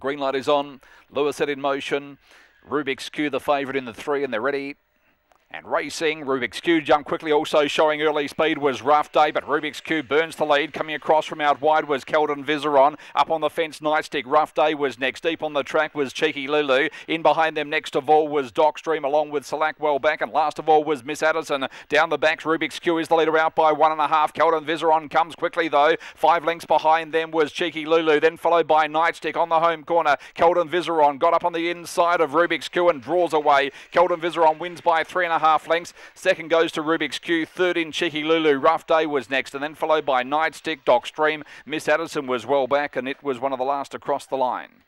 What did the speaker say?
Green light is on. Lewis set in motion. Rubik's Q, the favourite in the three, and they're ready. And racing, Rubik's Cube jump quickly, also showing early speed was Rough Day, but Rubik's Cube burns the lead. Coming across from out wide was Keldon Viseron. Up on the fence, Nightstick. Rough Day was next. Deep on the track was Cheeky Lulu. In behind them, next of all, was Dockstream, along with Selak well back. And last of all was Miss Addison. Down the backs, Rubik's Cube is the leader out by one and a half. Keldon Viseron comes quickly, though. Five lengths behind them was Cheeky Lulu, then followed by Nightstick on the home corner. Keldon Viseron got up on the inside of Rubik's Cube and draws away. Keldon Viseron wins by three and a half lengths. Second goes to Rubik's Q. Third in Cheeky Lulu. Rough Day was next, and then followed by Nightstick, Doc Stream. Miss Addison was well back, and it was one of the last across the line.